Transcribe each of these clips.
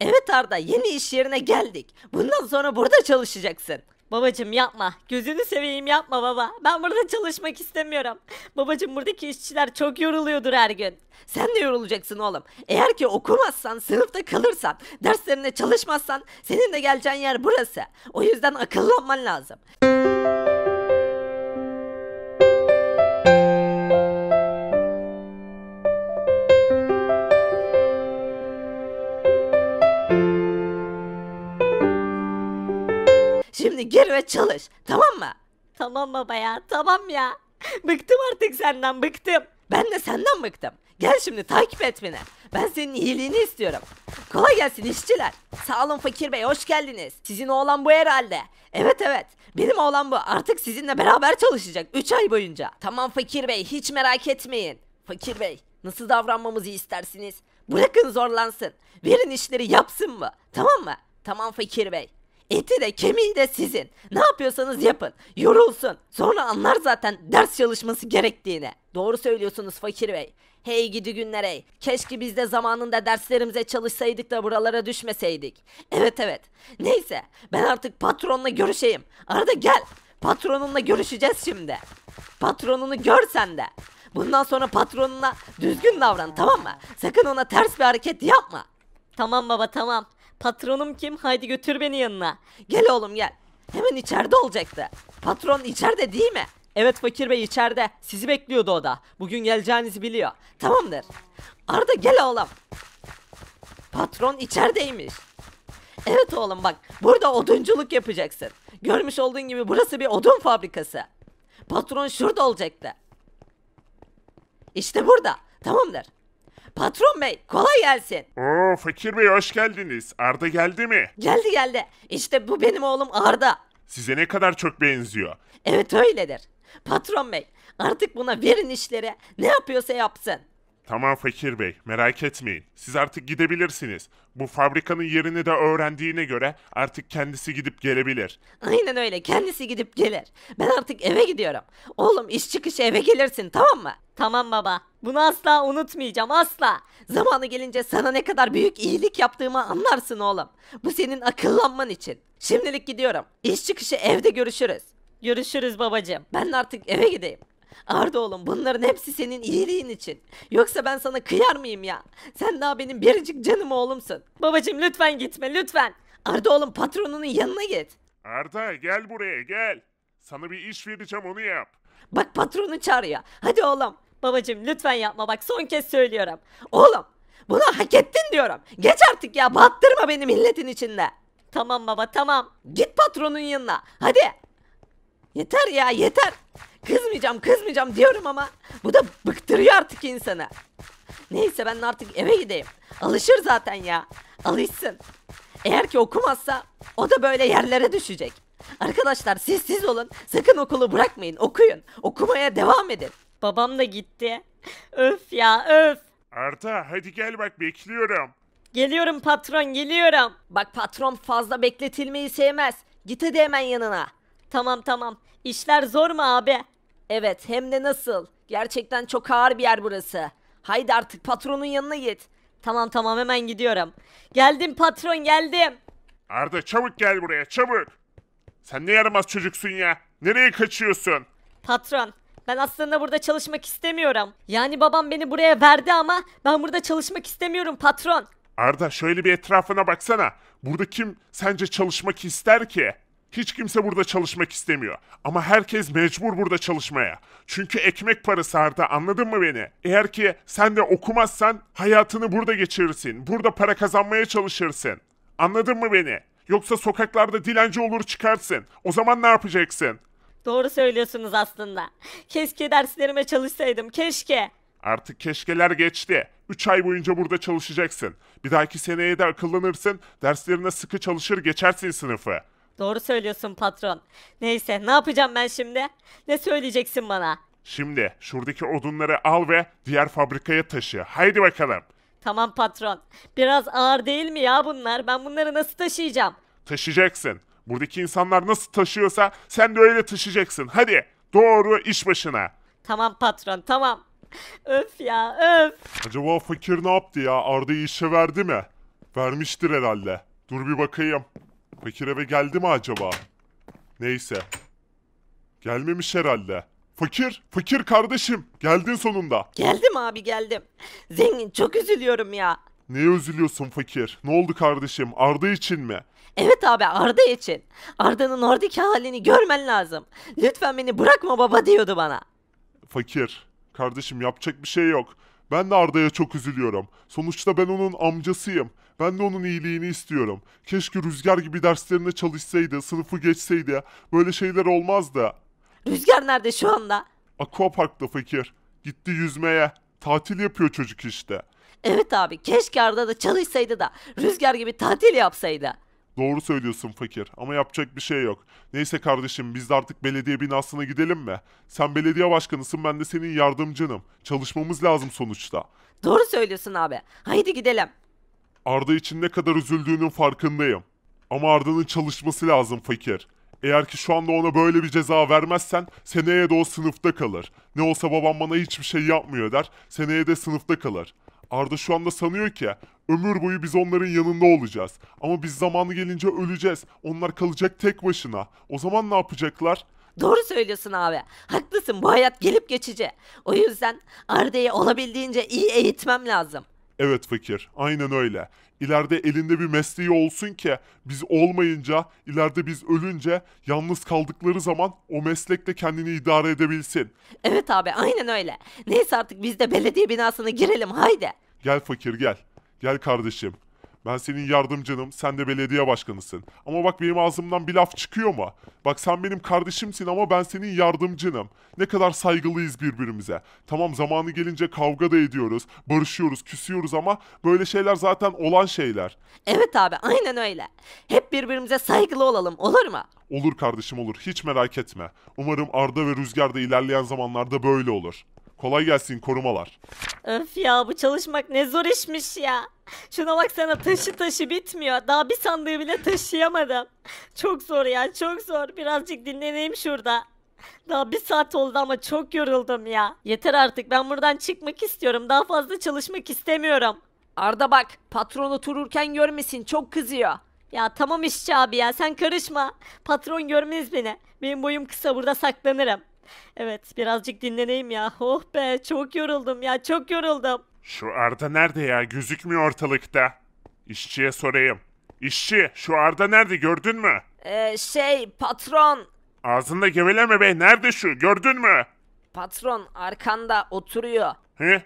Evet Arda yeni iş yerine geldik. Bundan sonra burada çalışacaksın. Babacım yapma. Gözünü seveyim yapma baba. Ben burada çalışmak istemiyorum. Babacım buradaki işçiler çok yoruluyordur her gün. Sen de yorulacaksın oğlum. Eğer ki okumazsan, sınıfta kalırsan, derslerine çalışmazsan senin de geleceğin yer burası. O yüzden akıllanman lazım. Şimdi gir ve çalış. Tamam mı? Tamam baba ya tamam ya. Bıktım artık senden bıktım. Ben de senden bıktım. Gel şimdi takip et beni. Ben senin iyiliğini istiyorum. Kolay gelsin işçiler. Sağ olun Fakir Bey hoş geldiniz. Sizin oğlan bu herhalde. Evet evet. Benim oğlan bu. Artık sizinle beraber çalışacak 3 ay boyunca. Tamam Fakir Bey hiç merak etmeyin. Fakir Bey nasıl davranmamızı istersiniz? Bırakın zorlansın. Verin işleri yapsın mı? Tamam mı? Tamam Fakir Bey. Eti de kemiği de sizin. Ne yapıyorsanız yapın. Yorulsun. Sonra anlar zaten ders çalışması gerektiğini. Doğru söylüyorsunuz fakir bey. Hey gidi günler hey. Keşke biz de zamanında derslerimize çalışsaydık da buralara düşmeseydik. Evet evet. Neyse ben artık patronla görüşeyim. Arada gel. Patronunla görüşeceğiz şimdi. Patronunu görsen de. Bundan sonra patronuna düzgün davran tamam mı? Sakın ona ters bir hareket yapma. Tamam baba tamam. Patronum kim? Haydi götür beni yanına. Gel oğlum gel. Hemen içeride olacaktı. Patron içeride değil mi? Evet Fakir Bey içeride. Sizi bekliyordu o da. Bugün geleceğinizi biliyor. Tamamdır. Arda gel oğlum. Patron içerideymiş. Evet oğlum bak burada odunculuk yapacaksın. Görmüş olduğun gibi burası bir odun fabrikası. Patron şurada olacaktı. İşte burada. Tamamdır. Patron bey kolay gelsin. Oo Fakir Bey hoş geldiniz. Arda geldi mi? Geldi geldi. İşte bu benim oğlum Arda. Size ne kadar çok benziyor. Evet öyledir. Patron bey artık buna verin işleri. Ne yapıyorsa yapsın. Tamam Fakir Bey, merak etmeyin. Siz artık gidebilirsiniz. Bu fabrikanın yerini de öğrendiğine göre artık kendisi gidip gelebilir. Aynen öyle kendisi gidip gelir. Ben artık eve gidiyorum. Oğlum iş çıkışı eve gelirsin tamam mı? Tamam baba. Bunu asla unutmayacağım asla. Zamanı gelince sana ne kadar büyük iyilik yaptığımı anlarsın oğlum. Bu senin akıllanman için. Şimdilik gidiyorum. İş çıkışı evde görüşürüz. Görüşürüz babacığım. Ben de artık eve gideyim. Arda oğlum bunların hepsi senin iyiliğin için. Yoksa ben sana kıyar mıyım ya? Sen daha benim biricik canım oğlumsun. Babacım lütfen gitme lütfen. Arda oğlum patronunun yanına git. Arda gel buraya gel. Sana bir iş vereceğim onu yap. Bak patronu çağırıyor. Hadi oğlum. Babacım lütfen yapma bak son kez söylüyorum. Oğlum bunu hak ettin diyorum. Geç artık ya battırma beni milletin içinde. Tamam baba tamam. Git patronun yanına. Hadi. Yeter ya yeter. Kızmayacağım kızmayacağım diyorum ama bu da bıktırıyor artık insanı. Neyse ben artık eve gideyim. Alışır zaten ya. Alışsın. Eğer ki okumazsa o da böyle yerlere düşecek. Arkadaşlar siz siz olun. Sakın okulu bırakmayın. Okuyun. Okumaya devam edin. Babam da gitti. Öf ya öf. Arta hadi gel bak bekliyorum. Geliyorum patron geliyorum. Bak patron fazla bekletilmeyi sevmez. Git hadi hemen yanına. Tamam tamam. İşler zor mu abi? Evet hem de nasıl. Gerçekten çok ağır bir yer burası. Haydi artık patronun yanına git. Tamam tamam hemen gidiyorum. Geldim patron geldim. Arda çabuk gel buraya çabuk. Sen ne yaramaz çocuksun ya. Nereye kaçıyorsun? Patron ben aslında burada çalışmak istemiyorum. Yani babam beni buraya verdi ama ben burada çalışmak istemiyorum patron. Arda şöyle bir etrafına baksana. Burada kim sence çalışmak ister ki? Hiç kimse burada çalışmak istemiyor. Ama herkes mecbur burada çalışmaya. Çünkü ekmek parası Arda anladın mı beni? Eğer ki sen de okumazsan hayatını burada geçirirsin. Burada para kazanmaya çalışırsın. Anladın mı beni? Yoksa sokaklarda dilenci olur çıkarsın. O zaman ne yapacaksın? Doğru söylüyorsunuz aslında. Keşke derslerime çalışsaydım. Keşke. Artık keşkeler geçti. 3 ay boyunca burada çalışacaksın. Bir dahaki seneye de akıllanırsın, derslerine sıkı çalışır geçersin sınıfı. Doğru söylüyorsun patron. Neyse ne yapacağım ben şimdi? Ne söyleyeceksin bana? Şimdi şuradaki odunları al ve diğer fabrikaya taşı. Haydi bakalım. Tamam patron. Biraz ağır değil mi ya bunlar? Ben bunları nasıl taşıyacağım? Taşıyacaksın. Buradaki insanlar nasıl taşıyorsa sen de öyle taşıyacaksın. Hadi doğru iş başına. Tamam patron tamam. Öf ya öf. Acaba fakir ne yaptı ya? Arda'yı işe verdi mi? Vermiştir herhalde. Dur bir bakayım. Fakir eve geldi mi acaba? Neyse. Gelmemiş herhalde. Fakir, fakir kardeşim. Geldin sonunda. Geldim abi geldim. Zengin çok üzülüyorum ya. Neye üzülüyorsun fakir? Ne oldu kardeşim? Arda için mi? Evet abi Arda için. Arda'nın oradaki halini görmen lazım. Lütfen beni bırakma baba diyordu bana. Fakir, kardeşim yapacak bir şey yok. Ben de Arda'ya çok üzülüyorum. Sonuçta ben onun amcasıyım. Ben de onun iyiliğini istiyorum. Keşke Rüzgar gibi derslerine çalışsaydı, sınıfı geçseydi. Böyle şeyler olmazdı. Rüzgar nerede şu anda? Aquapark'ta fakir. Gitti yüzmeye. Tatil yapıyor çocuk işte. Evet abi keşke Arda da çalışsaydı da Rüzgar gibi tatil yapsaydı. Doğru söylüyorsun fakir ama yapacak bir şey yok. Neyse kardeşim biz de artık belediye binasına gidelim mi? Sen belediye başkanısın ben de senin yardımcınım. Çalışmamız lazım sonuçta. Doğru söylüyorsun abi. Haydi gidelim. Arda için ne kadar üzüldüğünün farkındayım. Ama Arda'nın çalışması lazım fakir. Eğer ki şu anda ona böyle bir ceza vermezsen seneye de o sınıfta kalır. Ne olsa babam bana hiçbir şey yapmıyor der. Seneye de sınıfta kalır. Arda şu anda sanıyor ki ömür boyu biz onların yanında olacağız. Ama biz zamanı gelince öleceğiz. Onlar kalacak tek başına. O zaman ne yapacaklar? Doğru söylüyorsun abi. Haklısın bu hayat gelip geçici. O yüzden Arda'yı olabildiğince iyi eğitmem lazım. Evet fakir, aynen öyle. İleride elinde bir mesleği olsun ki biz olmayınca, ileride biz ölünce yalnız kaldıkları zaman o meslekte kendini idare edebilsin. Evet abi, aynen öyle. Neyse artık biz de belediye binasına girelim haydi. Gel fakir gel. Gel kardeşim. Ben senin yardımcınım, sen de belediye başkanısın. Ama bak benim ağzımdan bir laf çıkıyor mu? Bak sen benim kardeşimsin ama ben senin yardımcınım. Ne kadar saygılıyız birbirimize. Tamam zamanı gelince kavga da ediyoruz, barışıyoruz, küsüyoruz ama böyle şeyler zaten olan şeyler. Evet abi aynen öyle. Hep birbirimize saygılı olalım olur mu? Olur kardeşim olur, hiç merak etme. Umarım Arda ve Rüzgar da ilerleyen zamanlarda böyle olur. Kolay gelsin korumalar. Öf ya bu çalışmak ne zor işmiş ya. Şuna bak sana taşı taşı bitmiyor. Daha bir sandığı bile taşıyamadım. Çok zor ya çok zor. Birazcık dinleneyim şurada. Daha bir saat oldu ama çok yoruldum ya. Yeter artık ben buradan çıkmak istiyorum. Daha fazla çalışmak istemiyorum. Arda bak patron otururken görmesin çok kızıyor. Ya tamam işçi abi ya sen karışma. Patron görmez beni. Benim boyum kısa burada saklanırım. Evet birazcık dinleneyim ya. Oh be çok yoruldum ya çok yoruldum. Şu Arda nerede ya? Gözükmüyor ortalıkta. İşçiye sorayım. İşçi şu Arda nerede gördün mü? Ee, şey patron. Ağzında geveleme be nerede şu gördün mü? Patron arkanda oturuyor. He?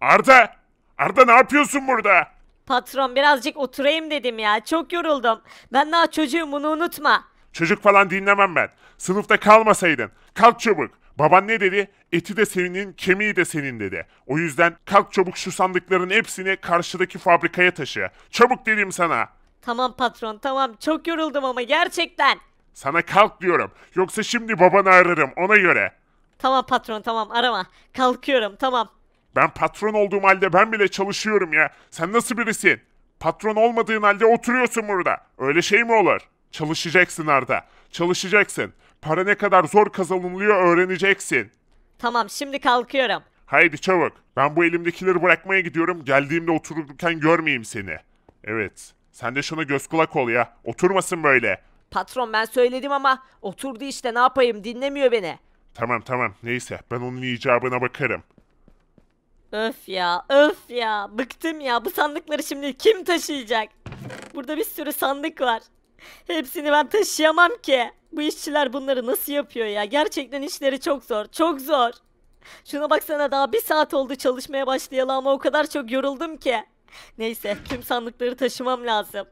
Arda! Arda ne yapıyorsun burada? Patron birazcık oturayım dedim ya. Çok yoruldum. Ben daha çocuğum bunu unutma. Çocuk falan dinlemem ben. Sınıfta kalmasaydın. Kalk çabuk. Baban ne dedi? Eti de senin, kemiği de senin dedi. O yüzden kalk çabuk şu sandıkların hepsini karşıdaki fabrikaya taşı. Çabuk dedim sana. Tamam patron tamam çok yoruldum ama gerçekten. Sana kalk diyorum. Yoksa şimdi babanı ararım ona göre. Tamam patron tamam arama. Kalkıyorum tamam. Ben patron olduğum halde ben bile çalışıyorum ya. Sen nasıl birisin? Patron olmadığın halde oturuyorsun burada. Öyle şey mi olur? Çalışacaksın Arda. Çalışacaksın. Para ne kadar zor kazanılıyor öğreneceksin. Tamam şimdi kalkıyorum. Haydi çabuk. Ben bu elimdekileri bırakmaya gidiyorum. Geldiğimde otururken görmeyeyim seni. Evet. Sen de şuna göz kulak ol ya. Oturmasın böyle. Patron ben söyledim ama oturdu işte ne yapayım dinlemiyor beni. Tamam tamam. Neyse ben onun icabına bakarım. Öf ya öf ya bıktım ya bu sandıkları şimdi kim taşıyacak? Burada bir sürü sandık var. Hepsini ben taşıyamam ki. Bu işçiler bunları nasıl yapıyor ya? Gerçekten işleri çok zor. Çok zor. Şuna baksana daha bir saat oldu çalışmaya başlayalı ama o kadar çok yoruldum ki. Neyse tüm sandıkları taşımam lazım.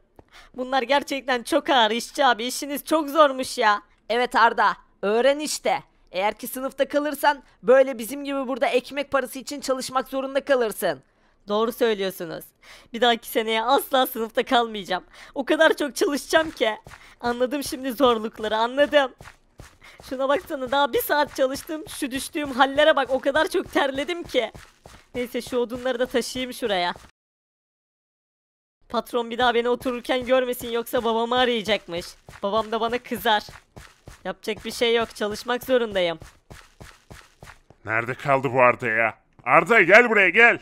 Bunlar gerçekten çok ağır işçi abi işiniz çok zormuş ya. Evet Arda öğren işte. Eğer ki sınıfta kalırsan böyle bizim gibi burada ekmek parası için çalışmak zorunda kalırsın. Doğru söylüyorsunuz. Bir dahaki seneye asla sınıfta kalmayacağım. O kadar çok çalışacağım ki. Anladım şimdi zorlukları anladım. Şuna baksana daha bir saat çalıştım. Şu düştüğüm hallere bak o kadar çok terledim ki. Neyse şu odunları da taşıyayım şuraya. Patron bir daha beni otururken görmesin yoksa babamı arayacakmış. Babam da bana kızar. Yapacak bir şey yok çalışmak zorundayım. Nerede kaldı bu Arda ya? Arda gel buraya gel.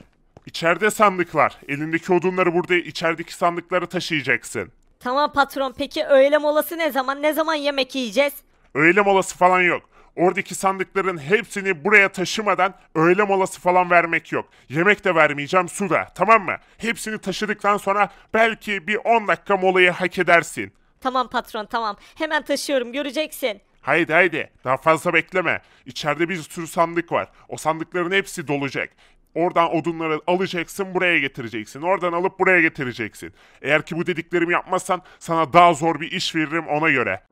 İçeride sandık var. Elindeki odunları burada içerideki sandıklara taşıyacaksın. Tamam patron peki öğle molası ne zaman? Ne zaman yemek yiyeceğiz? Öğle molası falan yok. Oradaki sandıkların hepsini buraya taşımadan öğle molası falan vermek yok. Yemek de vermeyeceğim su da tamam mı? Hepsini taşıdıktan sonra belki bir 10 dakika molayı hak edersin. Tamam patron tamam. Hemen taşıyorum göreceksin. Haydi haydi daha fazla bekleme. İçeride bir sürü sandık var. O sandıkların hepsi dolacak. Oradan odunları alacaksın buraya getireceksin. Oradan alıp buraya getireceksin. Eğer ki bu dediklerimi yapmazsan sana daha zor bir iş veririm ona göre.